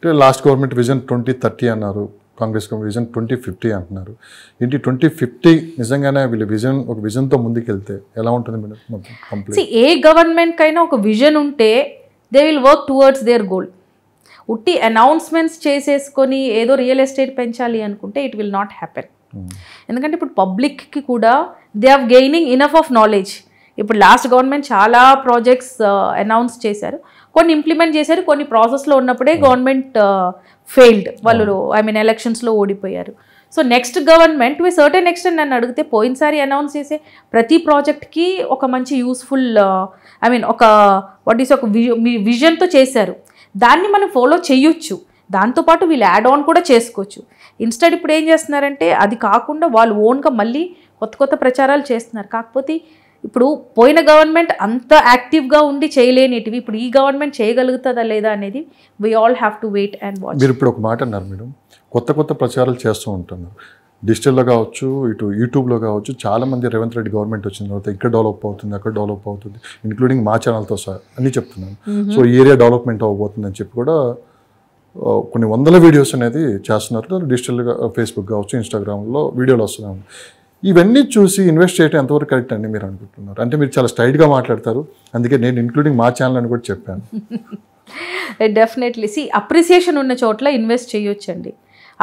అంటే last government vision twenty thirty అన్నారు Congress vision twenty fifty అంటున్నారు ఏంటి ట్వంటీ ఫిఫ్టీ నిజంగానే వీళ్ళ విజన్ ఒక విజన్తో ముందుకెళ్తే ఎలా ఉంటుంది మీరు ఏ గవర్నమెంట్కైనా ఒక విజన్ ఉంటే they will work towards their goal ఉట్టి అనౌన్స్మెంట్స్ చేసేసుకొని ఏదో రియల్ ఎస్టేట్ పెంచాలి అనుకుంటే ఇట్ విల్ నాట్ హ్యాపెన్ ఎందుకంటే ఇప్పుడు పబ్లిక్కి కూడా they are gaining enough of knowledge ఇప్పుడు లాస్ట్ గవర్నమెంట్ చాలా ప్రాజెక్ట్స్ అనౌన్స్ uh, చేశారు కొన్ని ఇంప్లిమెంట్ చేశారు కొన్ని ప్రాసెస్లో ఉన్నప్పుడే గవర్నమెంట్ hmm. ఫెయిల్డ్ uh, వాళ్ళు ఐ మీన్ ఎలక్షన్స్లో ఓడిపోయారు so next government we certain next నన్ను అడిగితే పోయినసారి అనౌన్స్ చేసే ప్రతి ప్రాజెక్ట్కి ఒక మంచి యూస్ఫుల్ ఐ మీన్ ఒక వాట్ ఈస్ ఒక విజన్తో చేశారు దాన్ని మనం ఫాలో చేయొచ్చు దాంతోపాటు వీళ్ళు యాడ్ ఆన్ కూడా చేసుకోవచ్చు ఇన్స్టెడ్ ఇప్పుడు ఏం చేస్తున్నారంటే అది కాకుండా వాళ్ళు ఓన్గా మళ్ళీ కొత్త కొత్త ప్రచారాలు చేస్తున్నారు కాకపోతే ఇప్పుడు పోయిన గవర్నమెంట్ అంత యాక్టివ్గా ఉండి చేయలేనిటివి ఇప్పుడు ఈ గవర్నమెంట్ చేయగలుగుతుందా లేదా అనేది we all have to wait and watch మీరు ఇప్పుడు ఒక మాట అన్నారు మేడం కొత్త కొత్త ప్రచారాలు చేస్తూ ఉంటున్నారు డిజిటల్లో కావచ్చు ఇటు యూట్యూబ్లో కావచ్చు చాలామంది రేవంత్ రెడ్డి గవర్నమెంట్ వచ్చిన తర్వాత ఇక్కడ డెవలప్ అవుతుంది అక్కడ డెవలప్ అవుతుంది ఇంక్లూడింగ్ మా ఛానల్తో సార్ అన్నీ చెప్తున్నాను సో ఏరియా డెవలప్మెంట్ అవ్వబోతుందని చెప్పి కూడా కొన్ని వందల వీడియోస్ అనేది చేస్తున్నారు డిజిటల్గా ఫేస్బుక్ కావచ్చు ఇన్స్టాగ్రామ్లో వీడియోలు వస్తున్నాయి ఇవన్నీ చూసి ఇన్వెస్ట్ చేయడం ఎంతవరకు కరెక్ట్ అండి మీరు అనుకుంటున్నారు అంటే మీరు చాలా స్టైట్గా మాట్లాడతారు అందుకే నేను ఇంక్లూడింగ్ మా ఛానల్ అని కూడా చెప్పాను డెఫినెట్లీ సి అప్రిసియేషన్ ఉన్న చోట్ల ఇన్వెస్ట్ చేయొచ్చండి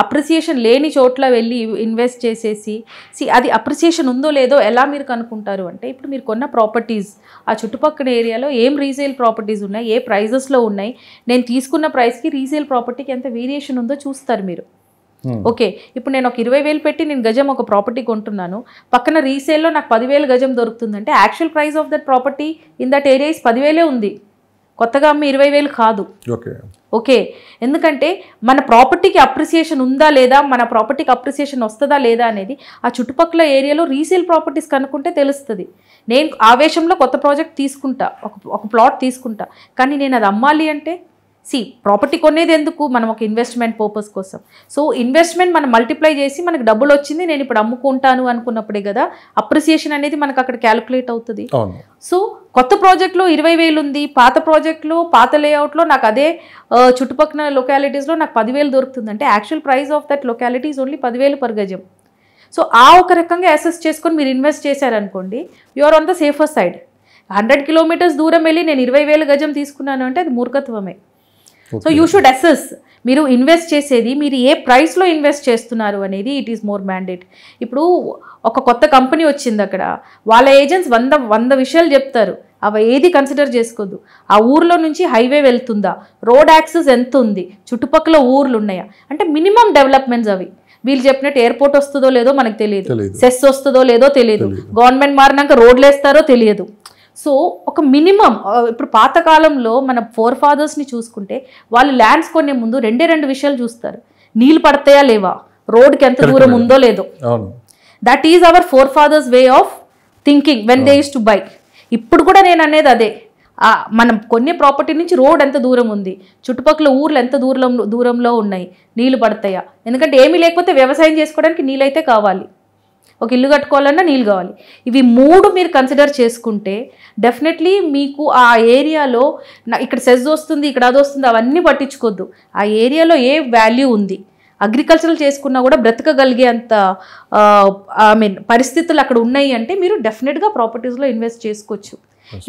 అప్రిసియేషన్ లేని చోట్ల వెళ్ళి ఇన్వెస్ట్ చేసేసి సి అది అప్రిసియేషన్ ఉందో లేదో ఎలా మీరు కనుక్కుంటారు అంటే ఇప్పుడు మీరు కొన్న ప్రాపర్టీస్ ఆ చుట్టుపక్కల ఏరియాలో ఏం రీసేల్ ప్రాపర్టీస్ ఉన్నాయి ఏ ప్రైజెస్లో ఉన్నాయి నేను తీసుకున్న ప్రైస్కి రీసేల్ ప్రాపర్టీకి ఎంత వేరియేషన్ ఉందో చూస్తారు మీరు ఓకే hmm. ఇప్పుడు నేను ఒక ఇరవై వేలు పెట్టి నేను గజం ఒక ప్రాపర్టీ కొంటున్నాను పక్కన రీసేల్లో నాకు పదివేలు గజం దొరుకుతుందంటే actual price of that property in that area is పదివేలే ఉంది కొత్తగా అమ్మి ఇరవై వేలు కాదు ఓకే ఎందుకంటే మన ప్రాపర్టీకి అప్రిసియేషన్ ఉందా లేదా మన ప్రాపర్టీకి అప్రిసియేషన్ వస్తుందా లేదా అనేది ఆ చుట్టుపక్కల ఏరియాలో రీసేల్ ప్రాపర్టీస్ కనుక్కుంటే తెలుస్తుంది నేను ఆవేశంలో కొత్త ప్రాజెక్ట్ తీసుకుంటా ఒక ఒక ప్లాట్ తీసుకుంటా కానీ నేను అది అమ్మాలి అంటే సి ప్రాపర్టీ కొనేది ఎందుకు మనం ఒక ఇన్వెస్ట్మెంట్ పర్పస్ కోసం సో ఇన్వెస్ట్మెంట్ మనం మల్టిప్లై చేసి మనకు డబ్బులు వచ్చింది నేను ఇప్పుడు అమ్ముకుంటాను అనుకున్నప్పుడే కదా అప్రిసియేషన్ అనేది మనకు అక్కడ క్యాలిక్యులేట్ అవుతుంది సో కొత్త ప్రాజెక్టులో ఇరవై వేలు ఉంది పాత ప్రాజెక్టులో పాత లేఅవుట్లో నాకు అదే చుట్టుపక్కల లొకాలిటీస్లో నాకు పదివేలు దొరుకుతుంది అంటే actual price of that localities only పదివేలు పర్ గజం సో ఆ ఒక రకంగా అసెస్ చేసుకొని మీరు ఇన్వెస్ట్ చేశారనుకోండి you are on the safer side hundred kilometres దూరం వెళ్ళి నేను ఇరవై వేల గజం తీసుకున్నాను అంటే అది మూర్ఖత్వమే సో యూ షుడ్ అసెస్ మీరు ఇన్వెస్ట్ చేసేది మీరు ఏ ప్రైస్లో ఇన్వెస్ట్ చేస్తున్నారు అనేది ఇట్ ఈస్ మోర్ మ్యాండేట్ ఇప్పుడు ఒక కొత్త కంపెనీ వచ్చింది అక్కడ వాళ్ళ ఏజెంట్స్ వంద వంద విషయాలు చెప్తారు అవి ఏది కన్సిడర్ చేసుకోద్దు ఆ ఊర్లో నుంచి హైవే వెళ్తుందా రోడ్ యాక్సెస్ ఎంత ఉంది చుట్టుపక్కల ఊర్లు ఉన్నాయా అంటే మినిమం డెవలప్మెంట్స్ అవి వీళ్ళు చెప్పినట్టు ఎయిర్పోర్ట్ వస్తుందో లేదో మనకు తెలియదు సెస్ వస్తుందో లేదో తెలియదు గవర్నమెంట్ మారినాక రోడ్లు వేస్తారో తెలియదు సో ఒక మినిమం ఇప్పుడు పాతకాలంలో మన ఫోర్ ఫాదర్స్ని చూసుకుంటే వాళ్ళు ల్యాండ్స్ కొనే ముందు రెండే రెండు విషయాలు చూస్తారు నీళ్ళు పడతాయా లేవా రోడ్కి ఎంత దూరం ఉందో లేదో that is our forefathers way of thinking when they is to buy ఇప్పుడు కూడా నేను అనేది అదే మనం కొన్ని ప్రాపర్టీ నుంచి రోడ్ ఎంత దూరం ఉంది చుట్టుపక్కల ఊర్లు ఎంత దూరంలో దూరంలో ఉన్నాయి నీళ్ళు పడతాయా ఎందుకంటే ఏమీ లేకపోతే వ్యవసాయం చేసుకోవడానికి నీళ్ళైతే కావాలి ఒక ఇల్లు కట్టుకోవాలన్నా నీళ్ళు కావాలి ఇవి మూడు మీరు కన్సిడర్ చేసుకుంటే డెఫినెట్లీ మీకు ఆ ఏరియాలో ఇక్కడ సెజ్ వస్తుంది ఇక్కడ అది వస్తుంది అవన్నీ పట్టించుకోవద్దు ఆ ఏరియాలో ఏ వాల్యూ ఉంది అగ్రికల్చర్ చేసుకున్నా కూడా బ్రతకగలిగే అంత ఐ మీన్ పరిస్థితులు అక్కడ ఉన్నాయి అంటే మీరు డెఫినెట్గా ప్రాపర్టీస్లో ఇన్వెస్ట్ చేసుకోవచ్చు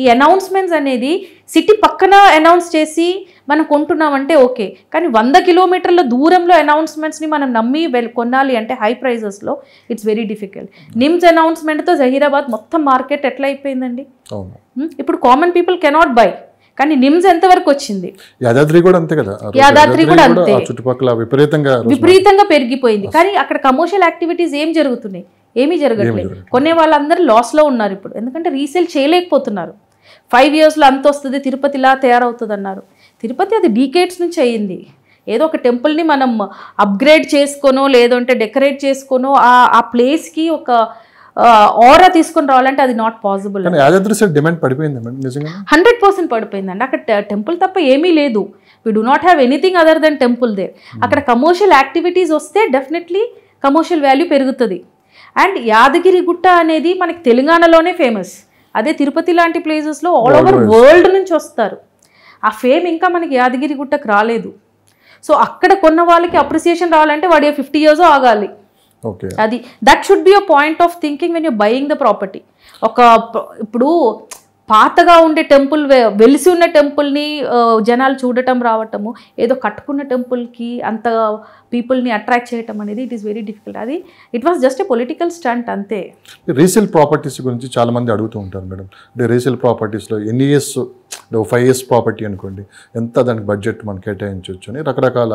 ఈ అనౌన్స్మెంట్స్ అనేది సిటీ పక్కన అనౌన్స్ చేసి మనం కొంటున్నామంటే ఓకే కానీ వంద కిలోమీటర్ల దూరంలో అనౌన్స్మెంట్స్ని మనం నమ్మి కొనాలి అంటే హై ప్రైజెస్లో ఇట్స్ వెరీ డిఫికల్ట్ నిమ్స్ అనౌన్స్మెంట్తో జహీరాబాద్ మొత్తం మార్కెట్ ఎట్లా అయిపోయిందండి ఇప్పుడు కామన్ పీపుల్ కెనాట్ బై కానీ నిమ్స్ ఎంతవరకు వచ్చింది యాదాద్రి కూడా అంతే కదా యాదాద్రి కూడా అంతే చుట్టుపక్కల విపరీతంగా విపరీతంగా పెరిగిపోయింది కానీ అక్కడ కమర్షియల్ యాక్టివిటీస్ ఏం జరుగుతున్నాయి ఏమీ జరగట్లేదు కొనే వాళ్ళందరూ లాస్లో ఉన్నారు ఇప్పుడు ఎందుకంటే రీసేల్ చేయలేకపోతున్నారు ఫైవ్ ఇయర్స్లో అంత వస్తుంది తిరుపతిలా తయారవుతుంది అన్నారు తిరుపతి అది డీకేట్స్ నుంచి అయ్యింది ఏదో ఒక టెంపుల్ని మనం అప్గ్రేడ్ చేసుకోనో లేదంటే డెకరేట్ చేసుకోనో ఆ ప్లేస్కి ఒక ఆరా తీసుకుని రావాలంటే అది నాట్ పాసిబుల్ డిమాండ్ పడిపోయింది హండ్రెడ్ పర్సెంట్ పడిపోయింది అండి అక్కడ టెంపుల్ తప్ప ఏమీ లేదు we do not have anything other than temple there అక్కడ కమర్షియల్ యాక్టివిటీస్ వస్తే డెఫినెట్లీ కమర్షియల్ వాల్యూ పెరుగుతుంది అండ్ యాదగిరి గుట్ట అనేది మనకి తెలంగాణలోనే ఫేమస్ అదే తిరుపతి లాంటి ప్లేసెస్లో ఆల్ ఓవర్ వరల్డ్ నుంచి వస్తారు ఆ ఫేమ్ ఇంకా మనకి యాదగిరి గుట్టకు రాలేదు సో అక్కడ కొన్న వాళ్ళకి అప్రిసియేషన్ రావాలంటే వాడి ఫిఫ్టీ ఇయర్స్ ఆగాలి అది that should be a point of thinking when you buying the property ఒక ఇప్పుడు పాతగా ఉండే టెంపుల్ వెలిసి ఉన్న టెంపుల్ని జనాలు చూడటం రావటము ఏదో కట్టుకున్న టెంపుల్కి అంత పీపుల్ని అట్రాక్ట్ చేయటం అనేది ఇట్ ఈస్ వెరీ డిఫికల్ట్ అది it was just a political stunt అంతే రీసేల్ ప్రాపర్టీస్ గురించి చాలామంది అడుగుతూ ఉంటారు మేడం అంటే రీసేల్ ప్రాపర్టీస్లో ఎన్ని ఇయర్స్ ఫైవ్ ఇయర్స్ ప్రాపర్టీ అనుకోండి ఎంత దానికి బడ్జెట్ మనం కేటాయించవచ్చు అని రకరకాల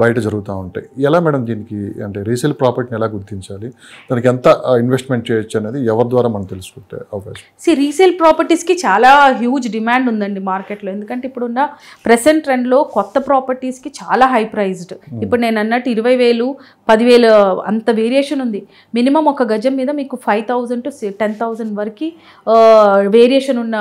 బయట జరుగుతూ ఉంటాయి ఎలా మేడం దీనికి అంటే రీసేల్ ప్రాపర్టీని ఎలా గుర్తించాలి దానికి ఎంత ఇన్వెస్ట్మెంట్ చేయొచ్చు అనేది ఎవరి ద్వారా మనం తెలుసుకుంటే అవకాశం సి రీసేల్ ప్రాపర్టీస్కి చాలా హ్యూజ్ డిమాండ్ ఉందండి మార్కెట్లో ఎందుకంటే ఇప్పుడున్న ప్రెసెంట్ ట్రెండ్లో కొత్త ప్రాపర్టీస్కి చాలా హై ప్రైజ్డ్ hmm. ఇప్పుడు నేను అన్నట్టు ఇరవై వేలు పదివేలు అంత వేరియేషన్ ఉంది మినిమం ఒక గజం మీద మీకు five thousand to ten thousand వరకు వేరియేషన్ ఉన్న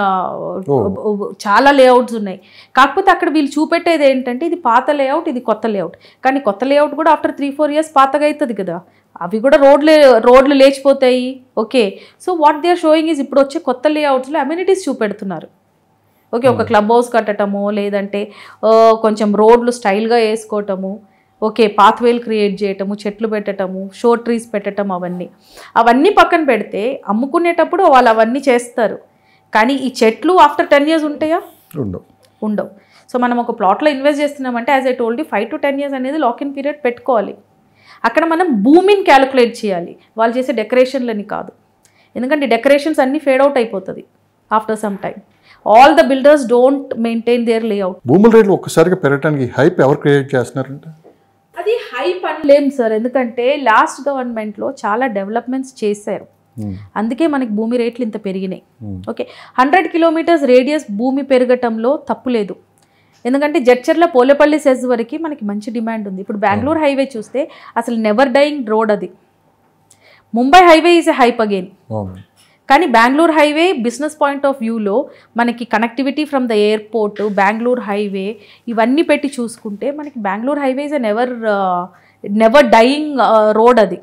చాలా లేఅవుట్స్ ఉన్నాయి కాకపోతే అక్కడ వీళ్ళు చూపెట్టేది ఏంటంటే ఇది పాత లేఅవుట్ ఇది కొత్త లేఅవుట్ లేఅవుట్ కానీ కొత్త లేఅవుట్ కూడా ఆఫ్టర్ త్రీ ఫోర్ ఇయర్స్ పాతగా అవుతుంది కదా అవి కూడా రోడ్లు రోడ్లు లేచిపోతాయి okay so what they are showing is ఇప్పుడు వచ్చే కొత్త లేఅవుట్స్లో అమ్యూనిటీస్ చూపెడుతున్నారు ఓకే ఒక క్లబ్ హౌస్ కట్టడము లేదంటే కొంచెం రోడ్లు స్టైల్గా వేసుకోవటము ఓకే పాత్వేలు క్రియేట్ చేయటము చెట్లు పెట్టడము షో ట్రీస్ పెట్టడం అవన్నీ అవన్నీ పక్కన పెడితే అమ్ముకునేటప్పుడు వాళ్ళు అవన్నీ చేస్తారు కానీ ఈ చెట్లు ఆఫ్టర్ టెన్ ఇయర్స్ ఉంటాయా ఉండవు ఉండవు సో మనం ఒక ప్లాట్లో ఇన్వెస్ట్ చేస్తున్నామంటే as I told five to ten years అనేది లాక్ ఇన్ పీరియడ్ పెట్టుకోవాలి అక్కడ మనం భూమిని క్యాలిక్యులేట్ చేయాలి వాళ్ళు చేసే డెకరేషన్లని కాదు ఎందుకంటే డెకరేషన్స్ అన్నీ ఫేడ్ అవుట్ అయిపోతుంది after some time all the builders don't maintain their layout భూముల రేట్లు ఒక్కసారిగా పెరగడానికి హైప్ ఎవరు క్రియేట్ చేస్తున్నారంటే అది హైప్ అని లేము సార్ ఎందుకంటే లాస్ట్ గవర్నమెంట్లో చాలా డెవలప్మెంట్స్ చేశారు Hmm. అందుకే మనకి భూమి రేట్లు ఇంత పెరిగినాయి ఓకే హండ్రెడ్ కిలోమీటర్స్ రేడియస్ భూమి పెరగటంలో తప్పు లేదు ఎందుకంటే జడ్చర్ల పోలేపల్లి సెజ్ వరకు మనకి మంచి డిమాండ్ ఉంది ఇప్పుడు బెంగళూరు హైవే hmm. చూస్తే అసలు నెవర్ డైయింగ్ రోడ్ అది Mumbai highway is a hype again కానీ Bengaluru highway business point of వ్యూలో మనకి connectivity from the airport Bengaluru highway ఇవన్నీ పెట్టి చూసుకుంటే మనకి Bengaluru highway is never never dying road అది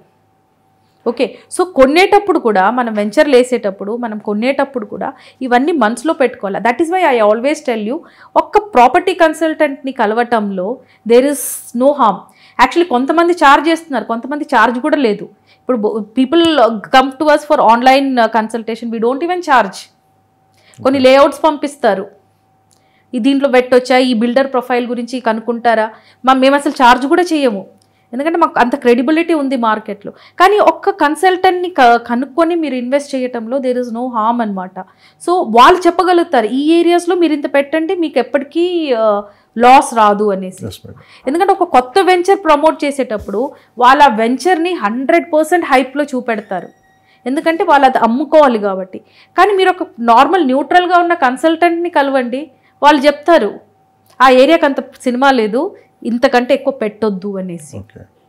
ఓకే సో కొనేటప్పుడు కూడా మనం వెంచర్లు వేసేటప్పుడు మనం కొనేటప్పుడు కూడా ఇవన్నీ మనసులో పెట్టుకోవాలి that is why I always tell you ఒక్క ప్రాపర్టీ కన్సల్టెంట్ని కలవటంలో there is no harm actually కొంతమంది ఛార్జ్ చేస్తున్నారు కొంతమంది ఛార్జ్ కూడా లేదు ఇప్పుడు people come to us for online consultation we don't even charge కొన్ని లేఅవుట్స్ పంపిస్తారు దీంట్లో పెట్టొచ్చా ఈ బిల్డర్ ప్రొఫైల్ గురించి కనుక్కుంటారా మేము అసలు ఛార్జ్ కూడా చేయము ఎందుకంటే మాకు అంత క్రెడిబిలిటీ ఉంది మార్కెట్లో కానీ ఒక్క కన్సల్టెంట్ని కనుక్కొని మీరు ఇన్వెస్ట్ చేయటంలో దేర్ ఇస్ నో హామ్ అనమాట సో వాళ్ళు చెప్పగలుగుతారు ఈ ఏరియాస్లో మీరు ఇంత పెట్టండి మీకు ఎప్పటికీ లాస్ రాదు అనేసి ఎందుకంటే ఒక కొత్త వెంచర్ ప్రమోట్ చేసేటప్పుడు వాళ్ళ వెంచర్ని హండ్రెడ్ పర్సెంట్ హైప్లో చూపెడతారు ఎందుకంటే వాళ్ళు అది అమ్ముకోవాలి కాబట్టి కానీ మీరు ఒక నార్మల్ న్యూట్రల్గా ఉన్న కన్సల్టెంట్ని కలవండి వాళ్ళు చెప్తారు ఆ ఏరియాకి అంత సినిమా లేదు ఇంతకంటే ఎక్కువ పెట్టొద్దు అనేసి